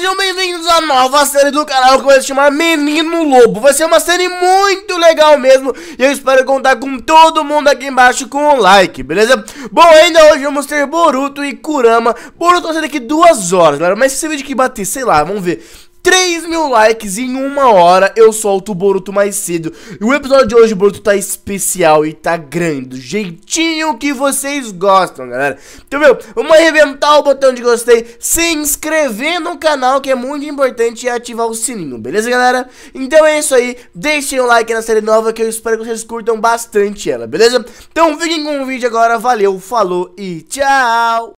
sejam bem-vindos à nova série do canal que vai se chamar Menino Lobo. Vai ser uma série muito legal mesmo e eu espero contar com todo mundo aqui embaixo com um like, beleza? Bom, ainda hoje vamos ter Boruto e Kurama. Boruto vai ser daqui duas horas, galera, mas se esse vídeo que bater, sei lá, vamos ver 3 mil likes em uma hora eu solto o Boruto mais cedo. E o episódio de hoje, Boruto, tá especial e tá grande, do jeitinho que vocês gostam, galera. Então, meu, vamos arrebentar o botão de gostei, se inscrever no canal, que é muito importante, e ativar o sininho, beleza, galera? Então é isso aí, deixem o um like na série nova, que eu espero que vocês curtam bastante ela, beleza? Então fiquem com o vídeo agora, valeu, falou e tchau!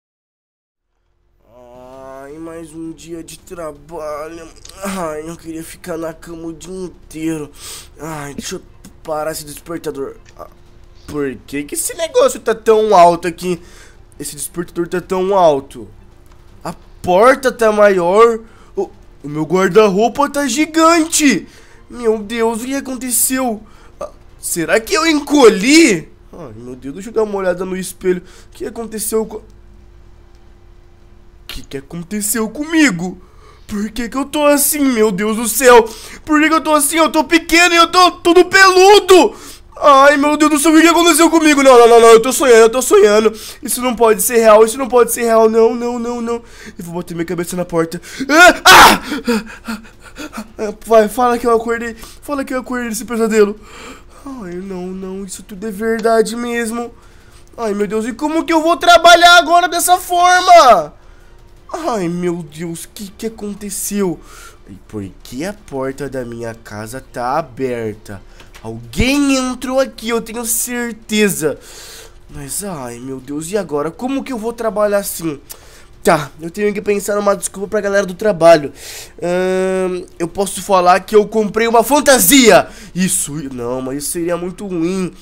mais um dia de trabalho. Ai, eu queria ficar na cama o dia inteiro. Ai, deixa eu parar esse despertador. Ah, por que, que esse negócio tá tão alto aqui? Esse despertador tá tão alto. A porta tá maior. O, o meu guarda-roupa tá gigante. Meu Deus, o que aconteceu? Ah, será que eu encolhi? Ai, meu Deus, deixa eu dar uma olhada no espelho. O que aconteceu com que aconteceu comigo? Por que, que eu tô assim, meu Deus do céu? Por que, que eu tô assim? Eu tô pequeno e eu tô todo peludo! Ai, meu Deus do céu, o que aconteceu comigo? Não, não, não, não, eu tô sonhando, eu tô sonhando. Isso não pode ser real, isso não pode ser real. Não, não, não, não. Eu vou bater minha cabeça na porta. Ah! Ah! ah! Vai, fala que eu acordei. Fala que eu acordei desse pesadelo. Ai, não, não, isso tudo é verdade mesmo. Ai, meu Deus, e como que eu vou trabalhar agora dessa forma? Ai meu Deus, o que, que aconteceu? E por que a porta da minha casa tá aberta? Alguém entrou aqui, eu tenho certeza. Mas ai meu Deus, e agora? Como que eu vou trabalhar assim? Tá, eu tenho que pensar numa desculpa pra galera do trabalho. Hum, eu posso falar que eu comprei uma fantasia! Isso, não, mas isso seria muito ruim.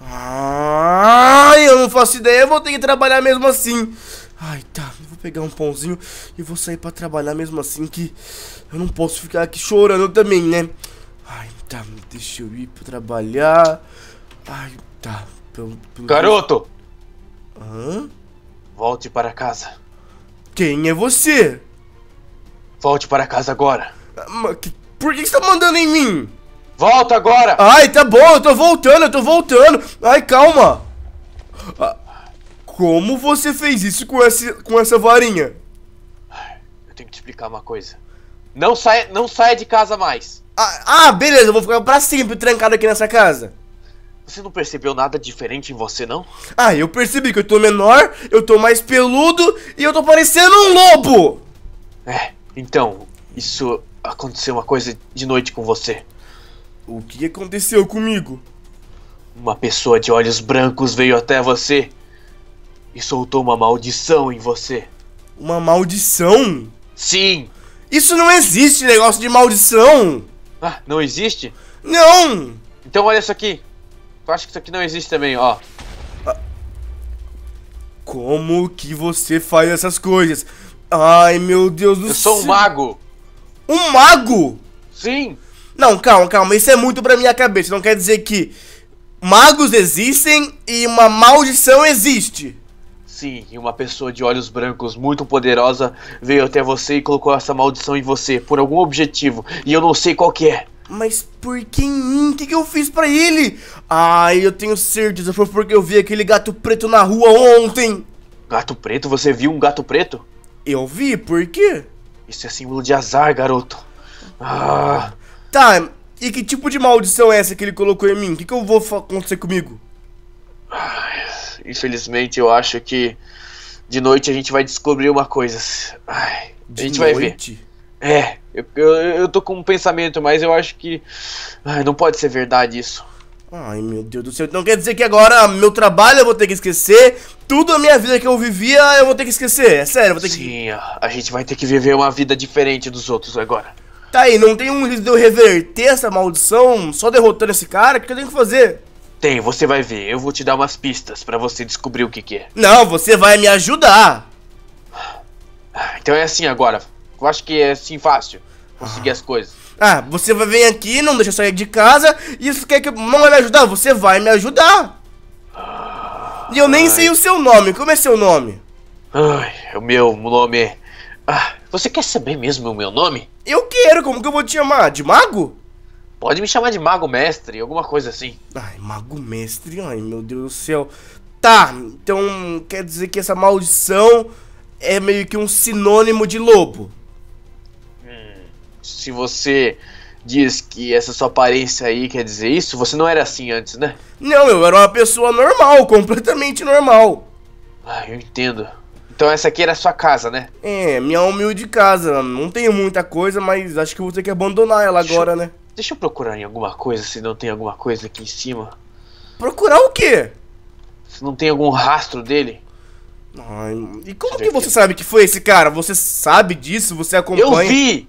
Ai, eu não faço ideia, eu vou ter que trabalhar mesmo assim. Ai, tá pegar um pãozinho e vou sair pra trabalhar mesmo assim que eu não posso ficar aqui chorando também, né? Ai, tá, deixa eu ir pra trabalhar. Ai, tá. Pelo, pelo... Garoto! Hã? Volte para casa. Quem é você? Volte para casa agora. Ah, que... Por que você tá mandando em mim? Volta agora! Ai, tá bom, eu tô voltando, eu tô voltando. Ai, calma. Ah, como você fez isso com, esse, com essa varinha? Eu tenho que te explicar uma coisa. Não saia, não saia de casa mais. Ah, ah, beleza, eu vou ficar pra sempre trancado aqui nessa casa. Você não percebeu nada diferente em você, não? Ah, eu percebi que eu tô menor, eu tô mais peludo e eu tô parecendo um lobo! É, então, isso aconteceu uma coisa de noite com você. O que aconteceu comigo? Uma pessoa de olhos brancos veio até você e soltou uma maldição em você. Uma maldição? Sim! Isso não existe, negócio de maldição! Ah, não existe? Não! Então olha isso aqui. Acho que isso aqui não existe também, ó. Ah. Como que você faz essas coisas? Ai, meu Deus do céu. Eu sou um mago. Um mago? Sim. Não, calma, calma. Isso é muito pra minha cabeça. Não quer dizer que magos existem e uma maldição existe. Sim, uma pessoa de olhos brancos muito poderosa veio até você e colocou essa maldição em você por algum objetivo, e eu não sei qual que é. Mas por que em mim? O que, que eu fiz para ele? Ai, ah, eu tenho certeza, foi porque eu vi aquele gato preto na rua ontem. Gato preto? Você viu um gato preto? Eu vi, por quê? Isso é símbolo de azar, garoto. Ah. Tá, e que tipo de maldição é essa que ele colocou em mim? O que, que eu vou acontecer comigo? Ai, Infelizmente, eu acho que de noite a gente vai descobrir uma coisa. Ai, de a gente noite? vai ver. É, eu, eu, eu, tô com um pensamento, mas eu acho que. Ai, não pode ser verdade isso. Ai, meu Deus do céu. Então quer dizer que agora meu trabalho eu vou ter que esquecer, tudo a minha vida que eu vivia eu vou ter que esquecer. É sério, eu vou ter Sim, que. Sim, a gente vai ter que viver uma vida diferente dos outros agora. Tá aí, não tem um jeito de eu reverter essa maldição só derrotando esse cara? O que eu tenho que fazer? Tem, você vai ver. Eu vou te dar umas pistas para você descobrir o que, que é. Não, você vai me ajudar. Então é assim agora. Eu acho que é assim fácil conseguir ah. as coisas. Ah, você vai vir aqui, não deixa eu sair de casa. Isso quer que eu não vai me ajudar? Você vai me ajudar. Ah, e eu nem ai. sei o seu nome. Como é seu nome? Ai, é o meu nome é. Ah, você quer saber mesmo o meu nome? Eu quero. Como que eu vou te chamar? De mago? Pode me chamar de Mago Mestre, alguma coisa assim. Ai, Mago Mestre, ai meu Deus do céu. Tá, então quer dizer que essa maldição é meio que um sinônimo de lobo. Hum, se você diz que essa sua aparência aí quer dizer isso, você não era assim antes, né? Não, eu era uma pessoa normal, completamente normal. Ah, eu entendo. Então essa aqui era a sua casa, né? É, minha humilde casa. Não tenho muita coisa, mas acho que vou ter que abandonar ela agora, né? Deixa eu procurar em alguma coisa se não tem alguma coisa aqui em cima. Procurar o quê? Se não tem algum rastro dele. Ai, e como que você sabe que foi esse cara? Você sabe disso? Você acompanha? Eu vi!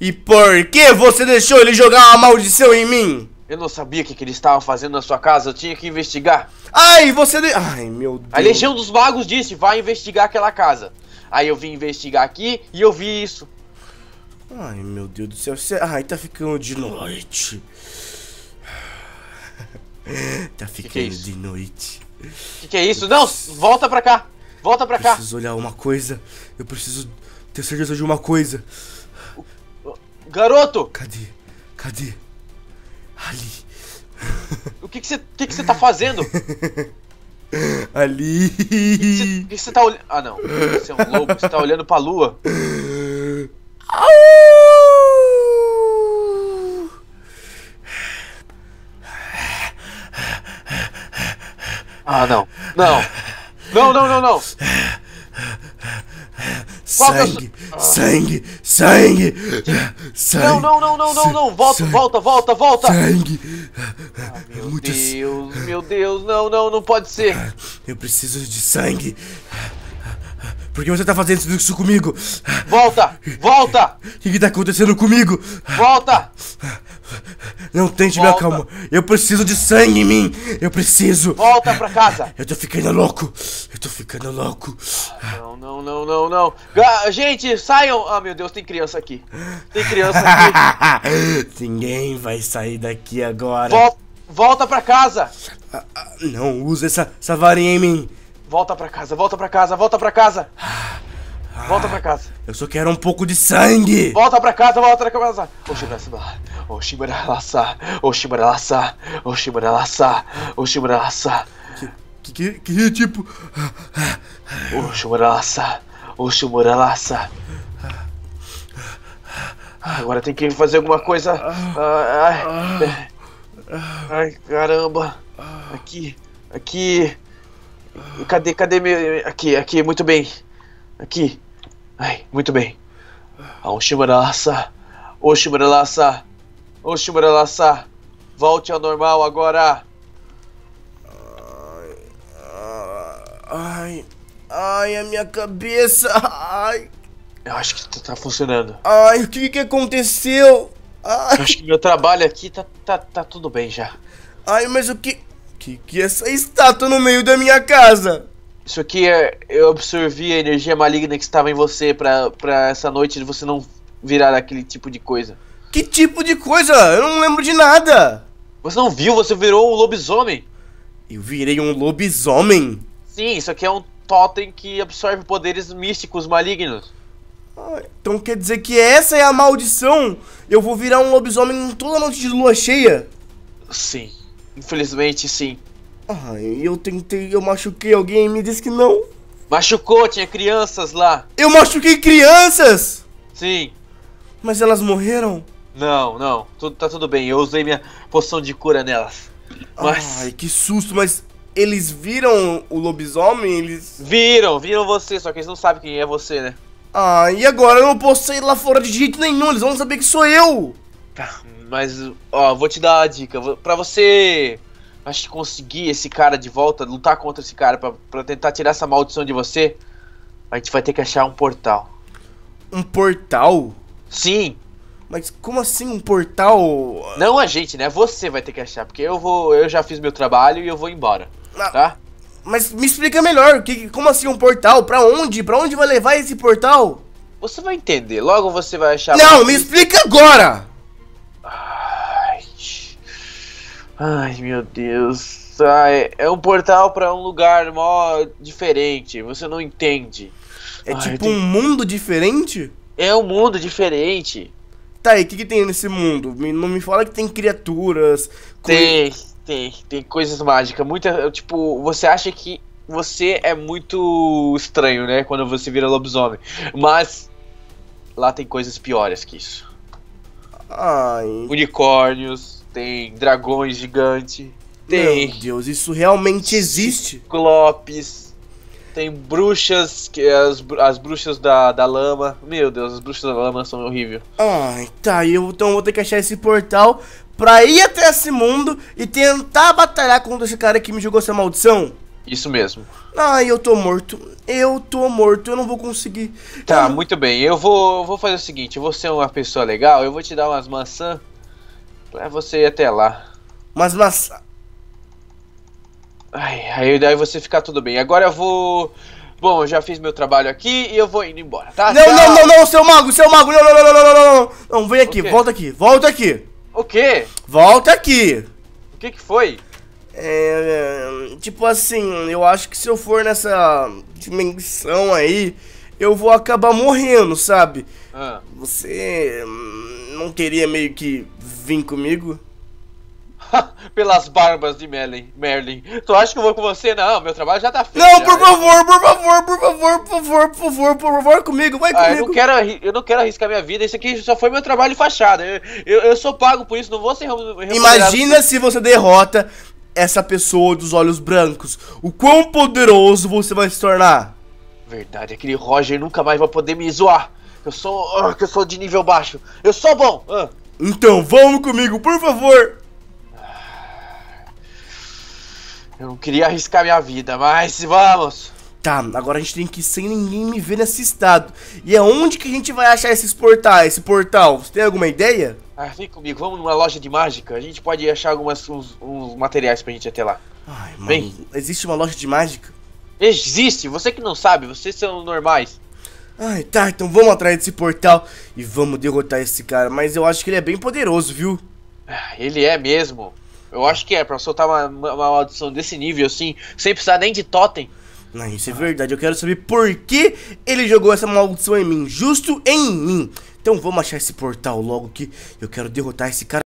E por que você deixou ele jogar uma maldição em mim? Eu não sabia o que, que eles estavam fazendo na sua casa, eu tinha que investigar. Ai, você. De... Ai, meu Deus. A Legião dos Magos disse: vai investigar aquela casa. Aí eu vim investigar aqui e eu vi isso. Ai, meu Deus do céu. Ai, tá ficando de noite. tá ficando que que é de noite. Que que é isso? Não, volta pra cá. Volta pra cá. Eu preciso olhar uma coisa. Eu preciso ter certeza de uma coisa. Garoto! Cadê? Cadê? Ali. O que que você que que tá fazendo? Ali. O que você tá olhando... Ah, não. Você é um lobo. Você tá olhando pra lua. Ah, não. Não. Não, não, não, não. É sangue, ah. sangue, sangue, sangue. Não, não, não, não, não, não. Volta, sangue, volta, volta, volta. Sangue. Ah, meu Deus, meu Deus, não, não, não pode ser. Eu preciso de sangue. Por que você tá fazendo isso comigo? Volta! Volta! O que, que tá acontecendo comigo? Volta! Não tente Volta. me acalmar. Eu preciso de sangue em mim. Eu preciso. Volta pra casa. Eu tô ficando louco. Eu tô ficando louco. Não, não, não, não, não. Gente, saiam. Ah, meu Deus, tem criança aqui. Tem criança aqui. Ninguém vai sair daqui agora. Volta, volta pra casa. Ah, ah, não usa essa, essa varinha em mim. Volta pra casa, volta pra casa, volta pra casa! Volta pra casa. Ah, eu só quero um pouco de sangue. Volta pra casa, volta pra casa. Oshibarasaba. Oshibaralasa. Oshibaralasa. Oshibaralasa. Oshibaralasa. Que, que, que tipo... Oshibaralasa. Oshibaralasa. Agora tem que fazer alguma coisa. Ai, ai, ai caramba. Aqui, aqui. Cadê, cadê meu. Aqui, aqui, muito bem. Aqui. Ai, muito bem. Aoshimarasa. Ah, Oshimarasa. Oshimarasa. Volte ao normal agora. Ai, ai, a minha cabeça. Ai. Eu acho que tá, tá funcionando. Ai, o que que aconteceu? Ai. Eu acho que meu trabalho aqui tá, tá, tá tudo bem já. Ai, mas o que. Que que é essa estátua no meio da minha casa? Isso aqui é. Eu absorvi a energia maligna que estava em você pra, pra essa noite de você não virar aquele tipo de coisa. Que tipo de coisa? Eu não lembro de nada! Você não viu? Você virou um lobisomem! Eu virei um lobisomem? Sim, isso aqui é um totem que absorve poderes místicos malignos. Ah, então quer dizer que essa é a maldição? Eu vou virar um lobisomem em toda noite de lua cheia? Sim. Infelizmente, sim. Ah, eu tentei, eu machuquei alguém e me disse que não. Machucou, tinha crianças lá. Eu machuquei crianças? Sim. Mas elas morreram? Não, não. Tudo, tá tudo bem. Eu usei minha poção de cura nelas. Mas... Ai, que susto, mas eles viram o lobisomem? Eles. Viram, viram você, só que eles não sabem quem é você, né? Ah, e agora eu não posso sair lá fora de jeito nenhum, eles vão saber que sou eu! Mas, ó, vou te dar uma dica. Pra você acho que conseguir esse cara de volta, lutar contra esse cara pra, pra tentar tirar essa maldição de você, a gente vai ter que achar um portal. Um portal? Sim. Mas como assim um portal? Não a gente, né? Você vai ter que achar, porque eu vou. Eu já fiz meu trabalho e eu vou embora. Ah, tá? Mas me explica melhor, que, como assim um portal? Pra onde? Pra onde vai levar esse portal? Você vai entender, logo você vai achar. Não, me explica agora! Ai, meu Deus. Ai, é um portal para um lugar mó diferente. Você não entende. É Ai, tipo tenho... um mundo diferente? É um mundo diferente. Tá, e o que, que tem nesse mundo? Não me fala que tem criaturas. Tem, tem, tem coisas mágicas. Muita, tipo, você acha que você é muito estranho, né? Quando você vira lobisomem. Mas lá tem coisas piores que isso. Ai. Unicórnios, tem dragões gigantes tem. Meu Deus, isso realmente existe? Clopes. Tem bruxas, que as, as bruxas da, da lama. Meu Deus, as bruxas da lama são horríveis. Ai, tá, eu então vou ter que achar esse portal pra ir até esse mundo e tentar batalhar contra esse cara que me jogou essa maldição? Isso mesmo. Ai, eu tô morto. Eu tô morto, eu não vou conseguir. Tá, eu... muito bem. Eu vou, vou fazer o seguinte: você é uma pessoa legal, eu vou te dar umas maçãs Pra é você ir até lá. Mas, mas... Ai, aí daí você ficar tudo bem. Agora eu vou... Bom, eu já fiz meu trabalho aqui e eu vou indo embora, tá? Não, não, não, não, seu mago, seu mago, não, não, não, não, não, não, não. não vem aqui, volta aqui, volta aqui. O quê? Volta aqui. O que que foi? É, é, tipo assim, eu acho que se eu for nessa dimensão aí, eu vou acabar morrendo, sabe? Ah. Você hum, não queria meio que vir comigo? Pelas barbas de Merlin. Merlin. Tu acha que eu vou com você? Não, meu trabalho já tá feito. Não, por, favor, por favor, por favor, por favor, por favor, por favor, comigo, vai comigo. Ah, eu, não quero, eu não quero arriscar minha vida, isso aqui só foi meu trabalho de fachada. Eu, eu, eu sou pago por isso, não vou ser remunerado. Imagina se você derrota essa pessoa dos olhos brancos. O quão poderoso você vai se tornar. Verdade, aquele Roger nunca mais vai poder me zoar eu sou. Ah, que eu sou de nível baixo. Eu sou bom! Ah. Então vamos comigo, por favor! Eu não queria arriscar minha vida, mas vamos! Tá, agora a gente tem que ir sem ninguém me ver nesse estado. E aonde que a gente vai achar esses portais, esse portal? Você tem alguma ideia? Ah, vem comigo, vamos numa loja de mágica. A gente pode achar alguns uns, uns materiais pra gente ir até lá. Ai, mano, vem. existe uma loja de mágica? Existe, você que não sabe, vocês são normais. Ai, tá, então vamos atrás desse portal e vamos derrotar esse cara. Mas eu acho que ele é bem poderoso, viu? Ah, ele é mesmo. Eu acho que é, pra tá soltar uma, uma maldição desse nível, assim, sem precisar nem de totem. Não, isso é verdade. Eu quero saber por que ele jogou essa maldição em mim, justo em mim. Então vamos achar esse portal logo que eu quero derrotar esse cara.